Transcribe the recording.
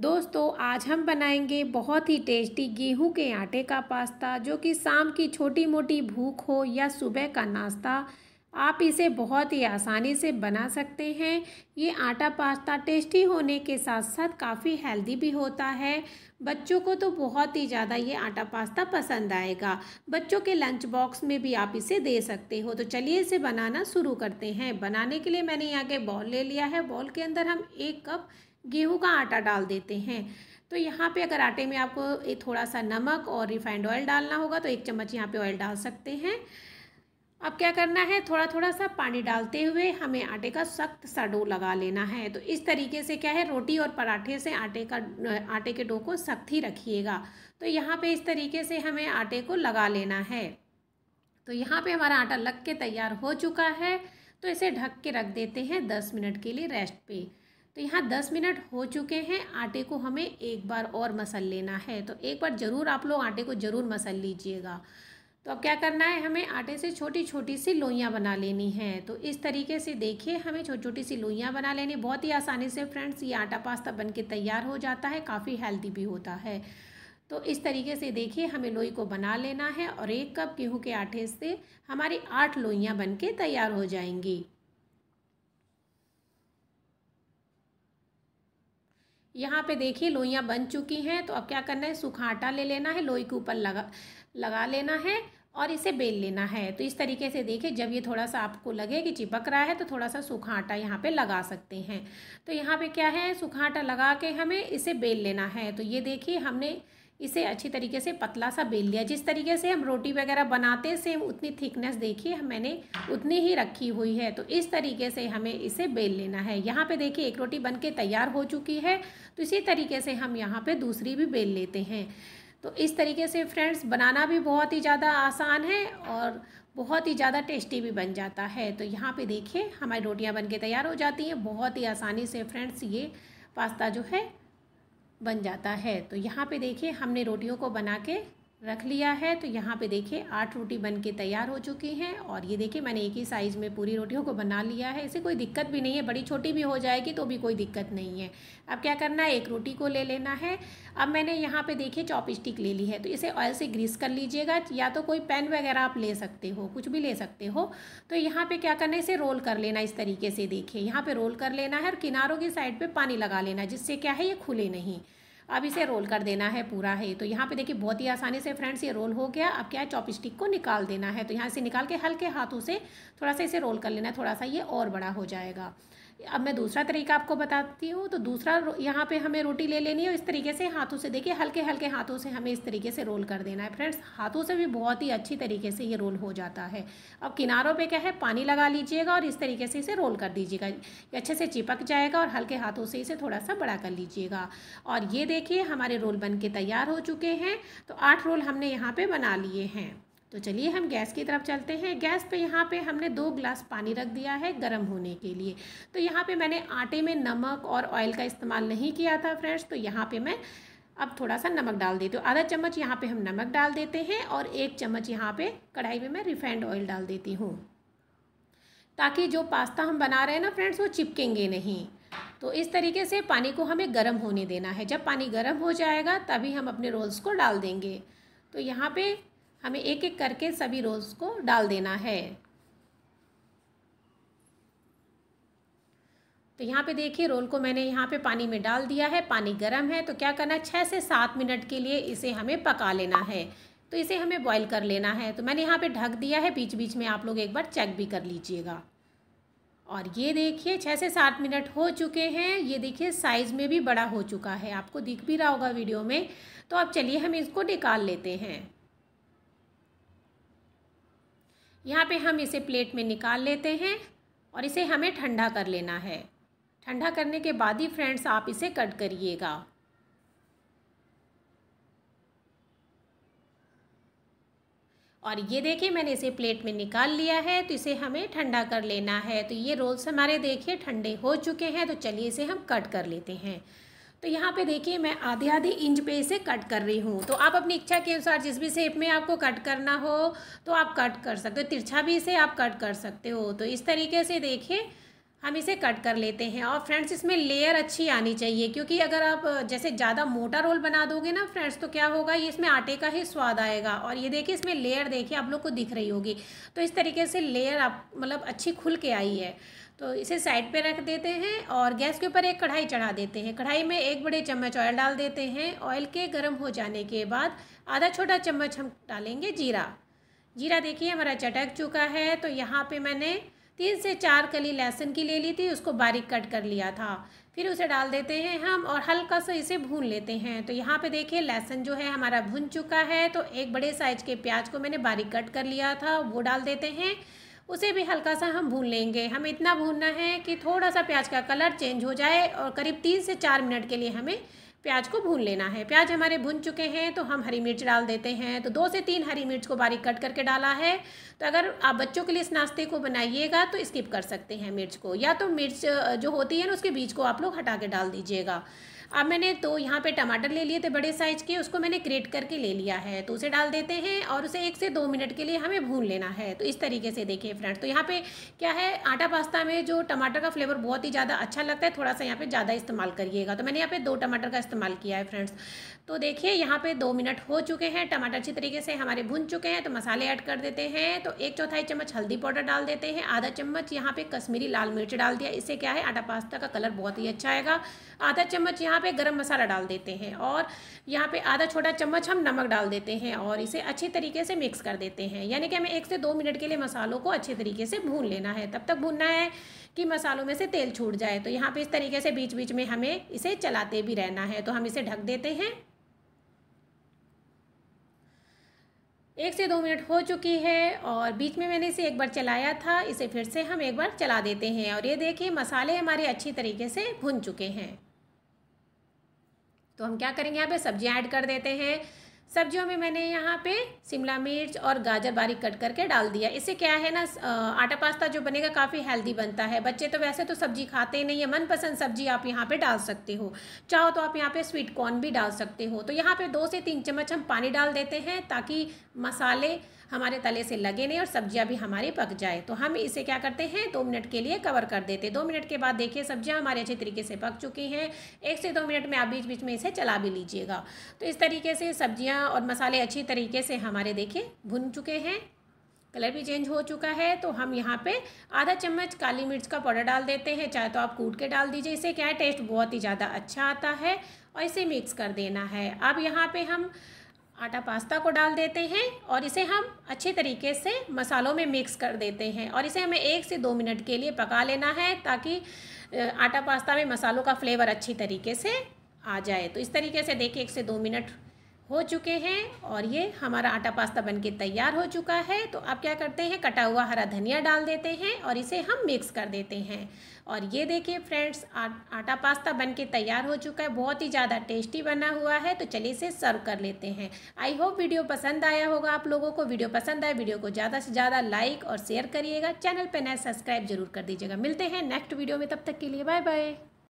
दोस्तों आज हम बनाएंगे बहुत ही टेस्टी गेहूं के आटे का पास्ता जो कि शाम की छोटी मोटी भूख हो या सुबह का नाश्ता आप इसे बहुत ही आसानी से बना सकते हैं ये आटा पास्ता टेस्टी होने के साथ साथ काफ़ी हेल्दी भी होता है बच्चों को तो बहुत ही ज़्यादा ये आटा पास्ता पसंद आएगा बच्चों के लंच बॉक्स में भी आप इसे दे सकते हो तो चलिए इसे बनाना शुरू करते हैं बनाने के लिए मैंने यहाँ के बॉल ले लिया है बॉल के अंदर हम एक कप गेहूँ का आटा डाल देते हैं तो यहाँ पे अगर आटे में आपको एक थोड़ा सा नमक और रिफाइंड ऑयल डालना होगा तो एक चम्मच यहाँ पे ऑयल डाल सकते हैं अब क्या करना है थोड़ा थोड़ा सा पानी डालते हुए हमें आटे का सख्त सा डो लगा लेना है तो इस तरीके से क्या है रोटी और पराठे से आटे का आटे के डो को सख्त ही रखिएगा तो यहाँ पर इस तरीके से हमें आटे को लगा लेना है तो यहाँ पर हमारा आटा लग के तैयार हो चुका है तो इसे ढक के रख देते हैं दस मिनट के लिए रेस्ट पर तो यहाँ दस मिनट हो चुके हैं आटे को हमें एक बार और मसल लेना है तो एक बार ज़रूर आप लोग आटे को ज़रूर मसल लीजिएगा तो अब क्या करना है हमें आटे से छोटी छोटी सी लोइयाँ बना लेनी है तो इस तरीके से देखिए हमें छोटी छोटी सी लोइयाँ बना लेनी बहुत ही आसानी से फ्रेंड्स ये आटा पास्ता बन के तैयार हो जाता है काफ़ी हेल्दी भी होता है तो इस तरीके से देखिए हमें लोई को बना लेना है और एक कप गेहूँ के आटे से हमारी आठ लोइयाँ बन के तैयार हो जाएंगी यहाँ पे देखिए लोइयाँ बन चुकी हैं तो अब क्या करना है सूखा आटा ले लेना है लोई के ऊपर लगा लगा लेना है और इसे बेल लेना है तो इस तरीके से देखिए जब ये थोड़ा सा आपको लगे कि चिपक रहा है तो थोड़ा सा सूखा आटा यहाँ पे लगा सकते हैं तो यहाँ पे क्या है सूखा आटा लगा के हमें इसे बेल लेना है तो ये देखिए हमने इसे अच्छी तरीके से पतला सा बेल लिया जिस तरीके से हम रोटी वगैरह बनाते हैं सेम उतनी थिकनेस देखिए मैंने उतनी ही रखी हुई है तो इस तरीके से हमें इसे बेल लेना है यहाँ पे देखिए एक रोटी बन के तैयार हो चुकी है तो इसी तरीके से हम यहाँ पे दूसरी भी बेल लेते हैं तो इस तरीके से फ्रेंड्स बनाना भी बहुत ही ज़्यादा आसान है और बहुत ही ज़्यादा टेस्टी भी बन जाता है तो यहाँ पर देखिए हमारी रोटियाँ बन के तैयार हो जाती हैं बहुत ही आसानी से फ्रेंड्स ये पास्ता जो है बन जाता है तो यहाँ पे देखिए हमने रोटियों को बना के रख लिया है तो यहाँ पे देखिए आठ रोटी बन के तैयार हो चुकी हैं और ये देखिए मैंने एक ही साइज़ में पूरी रोटियों को बना लिया है इसे कोई दिक्कत भी नहीं है बड़ी छोटी भी हो जाएगी तो भी कोई दिक्कत नहीं है अब क्या करना है एक रोटी को ले लेना है अब मैंने यहाँ पे देखिए चॉप स्टिक ले ली है तो इसे ऑयल से ग्रीस कर लीजिएगा या तो कोई पेन वगैरह आप ले सकते हो कुछ भी ले सकते हो तो यहाँ पर क्या करना है इसे रोल कर लेना इस तरीके से देखिए यहाँ पर रोल कर लेना है और किनारों की साइड पर पानी लगा लेना जिससे क्या है ये खुले नहीं अब इसे रोल कर देना है पूरा है तो यहाँ पे देखिए बहुत ही आसानी से फ्रेंड्स ये रोल हो गया अब क्या है चॉप स्टिक को निकाल देना है तो यहाँ से निकाल के हल्के हाथों से थोड़ा सा इसे रोल कर लेना है थोड़ा सा ये और बड़ा हो जाएगा अब मैं दूसरा तरीका आपको बताती हूँ तो दूसरा यहाँ पे हमें रोटी ले लेनी है और इस तरीके से हाथों से देखिए हल्के हल्के हाथों से हमें इस तरीके से रोल कर देना है फ्रेंड्स हाथों से भी बहुत ही अच्छी तरीके से ये रोल हो जाता है अब किनारों पे क्या है पानी लगा लीजिएगा और इस तरीके से इसे रोल कर दीजिएगा ये अच्छे से चिपक जाएगा और हल्के हाथों से इसे थोड़ा सा बड़ा कर लीजिएगा और ये देखिए हमारे रोल बन के तैयार हो चुके हैं तो आठ रोल हमने यहाँ पर बना लिए हैं तो चलिए हम गैस की तरफ चलते हैं गैस पे यहाँ पे हमने दो ग्लास पानी रख दिया है गर्म होने के लिए तो यहाँ पे मैंने आटे में नमक और ऑयल का इस्तेमाल नहीं किया था फ्रेंड्स तो यहाँ पे मैं अब थोड़ा सा नमक डाल देती हूँ आधा चम्मच यहाँ पे हम नमक डाल देते हैं और एक चम्मच यहाँ पे कढ़ाई में मैं रिफाइंड ऑयल डाल देती हूँ ताकि जो पास्ता हम बना रहे हैं ना फ्रेंड्स वो चिपकेंगे नहीं तो इस तरीके से पानी को हमें गर्म होने देना है जब पानी गर्म हो जाएगा तभी हम अपने रोल्स को डाल देंगे तो यहाँ पे हमें एक एक करके सभी रोज़ को डाल देना है तो यहाँ पे देखिए रोल को मैंने यहाँ पे पानी में डाल दिया है पानी गर्म है तो क्या करना है छः से सात मिनट के लिए इसे हमें पका लेना है तो इसे हमें बॉईल कर लेना है तो मैंने यहाँ पे ढक दिया है बीच बीच में आप लोग एक बार चेक भी कर लीजिएगा और ये देखिए छः से सात मिनट हो चुके हैं ये देखिए साइज़ में भी बड़ा हो चुका है आपको दिख भी रहा होगा वीडियो में तो अब चलिए हम इसको निकाल लेते हैं यहाँ पे हम इसे प्लेट में निकाल लेते हैं और इसे हमें ठंडा कर लेना है ठंडा करने के बाद ही फ्रेंड्स आप इसे कट करिएगा और ये देखिए मैंने इसे प्लेट में निकाल लिया है तो इसे हमें ठंडा कर लेना है तो ये रोल्स हमारे देखिए ठंडे हो चुके हैं तो चलिए इसे हम कट कर लेते हैं तो यहाँ पे देखिए मैं आधे आधे इंच पे इसे कट कर रही हूँ तो आप अपनी इच्छा के अनुसार जिस भी शेप में आपको कट करना हो तो आप कट कर सकते हो तिरछा भी इसे आप कट कर सकते हो तो इस तरीके से देखिए हम इसे कट कर लेते हैं और फ्रेंड्स इसमें लेयर अच्छी आनी चाहिए क्योंकि अगर आप जैसे ज़्यादा मोटा रोल बना दोगे ना फ्रेंड्स तो क्या होगा ये इसमें आटे का ही स्वाद आएगा और ये देखिए इसमें लेयर देखिए आप लोग को दिख रही होगी तो इस तरीके से लेयर आप मतलब अच्छी खुल के आई है तो इसे साइड पे रख देते हैं और गैस के ऊपर एक कढ़ाई चढ़ा देते हैं कढ़ाई में एक बड़े चम्मच ऑयल डाल देते हैं ऑयल के गर्म हो जाने के बाद आधा छोटा चम्मच हम डालेंगे जीरा जीरा देखिए हमारा चटक चुका है तो यहाँ पे मैंने तीन से चार कली लहसुन की ले ली थी उसको बारीक कट कर लिया था फिर उसे डाल देते हैं हम और हल्का सा इसे भून लेते हैं तो यहाँ पे देखिए लहसुन जो है हमारा भुन चुका है तो एक बड़े साइज के प्याज को मैंने बारीक कट कर लिया था वो डाल देते हैं उसे भी हल्का सा हम भून लेंगे हमें इतना भूनना है कि थोड़ा सा प्याज का कलर चेंज हो जाए और करीब तीन से चार मिनट के लिए हमें प्याज को भून लेना है प्याज हमारे भुन चुके हैं तो हम हरी मिर्च डाल देते हैं तो दो से तीन हरी मिर्च को बारीक कट करके डाला है तो अगर आप बच्चों के लिए इस नाश्ते को बनाइएगा तो स्किप कर सकते हैं मिर्च को या तो मिर्च जो होती है ना उसके बीज को आप लोग हटा के डाल दीजिएगा अब मैंने तो यहाँ पे टमाटर ले लिए थे बड़े साइज़ के उसको मैंने ग्रेट करके ले लिया है तो उसे डाल देते हैं और उसे एक से दो मिनट के लिए हमें भून लेना है तो इस तरीके से देखिए फ्रेंड्स तो यहाँ पे क्या है आटा पास्ता में जो टमाटर का फ्लेवर बहुत ही ज़्यादा अच्छा लगता है थोड़ा सा यहाँ पर ज़्यादा इस्तेमाल करिएगा तो मैंने यहाँ पर दो टमाटर का इस्तेमाल किया है फ्रेंड्स तो देखिए यहाँ पर दो मिनट हो चुके हैं टमाटर अच्छी तरीके से हमारे भून चुके हैं तो मसाले ऐड कर देते हैं तो एक चौथाई चम्मच हल्दी पाउडर डाल देते हैं आधा चम्मच यहाँ पर कश्मीरी लाल मिर्च डाल दिया इससे क्या है आटा पास्ता का कलर बहुत ही अच्छा आएगा आधा चम्मच यहाँ पे गरम मसाला डाल देते हैं और यहाँ पे आधा छोटा चम्मच हम नमक डाल देते हैं और इसे अच्छे तरीके से मिक्स कर देते हैं यानी कि हमें एक से दो मिनट के लिए मसालों को अच्छे तरीके से भून लेना है तब तक भूनना है कि मसालों में से तेल छूट जाए तो यहाँ पर इस तरीके से बीच बीच में हमें इसे चलाते भी रहना है तो हम इसे ढक देते हैं एक से दो मिनट हो चुकी है और बीच में मैंने इसे एक बार चलाया था इसे फिर से हम एक बार चला देते हैं और ये देखिए मसाले हमारे अच्छी तरीके से भुन चुके हैं तो हम क्या करेंगे यहाँ पे सब्जियाँ ऐड कर देते हैं सब्जियों में मैंने यहाँ पे शिमला मिर्च और गाजर बारीक कट करके डाल दिया इससे क्या है ना आटा पास्ता जो बनेगा काफ़ी हेल्दी बनता है बच्चे तो वैसे तो सब्जी खाते ही नहीं है मनपसंद सब्जी आप यहाँ पे डाल सकते हो चाहो तो आप यहाँ पे स्वीट कॉर्न भी डाल सकते हो तो यहाँ पे दो से तीन चम्मच हम पानी डाल देते हैं ताकि मसाले हमारे तले से लगे नहीं और सब्जियां भी हमारी पक जाए तो हम इसे क्या करते हैं दो मिनट के लिए कवर कर देते दो मिनट के बाद देखिए सब्जियां हमारे अच्छे तरीके से पक चुकी हैं एक से दो मिनट में आप बीच बीच में इसे चला भी लीजिएगा तो इस तरीके से सब्जियाँ और मसाले अच्छी तरीके से हमारे देखिए भुन चुके हैं कलर भी चेंज हो चुका है तो हम यहाँ पे आधा चम्मच काली मिर्च का पाउडर डाल देते हैं चाहे तो आप कूट के डाल दीजिए इसे क्या है टेस्ट बहुत ही ज़्यादा अच्छा आता है और इसे मिक्स कर देना है अब यहाँ पे हम आटा पास्ता को डाल देते हैं और इसे हम अच्छे तरीके से मसालों में मिक्स कर देते हैं और इसे हमें एक से दो मिनट के लिए पका लेना है ताकि आटा पास्ता में मसालों का फ्लेवर अच्छी तरीके से आ जाए तो इस तरीके से देखिए एक से दो मिनट हो चुके हैं और ये हमारा आटा पास्ता बनके तैयार हो चुका है तो आप क्या करते हैं कटा हुआ हरा धनिया डाल देते हैं और इसे हम मिक्स कर देते हैं और ये देखिए फ्रेंड्स आटा पास्ता बन के तैयार हो चुका है बहुत ही ज़्यादा टेस्टी बना हुआ है तो चलिए इसे सर्व कर लेते हैं आई होप वीडियो पसंद आया होगा आप लोगों को वीडियो पसंद आए वीडियो को ज़्यादा से ज़्यादा लाइक और शेयर करिएगा चैनल पर नया सब्सक्राइब जरूर कर दीजिएगा मिलते हैं नेक्स्ट वीडियो में तब तक के लिए बाय बाय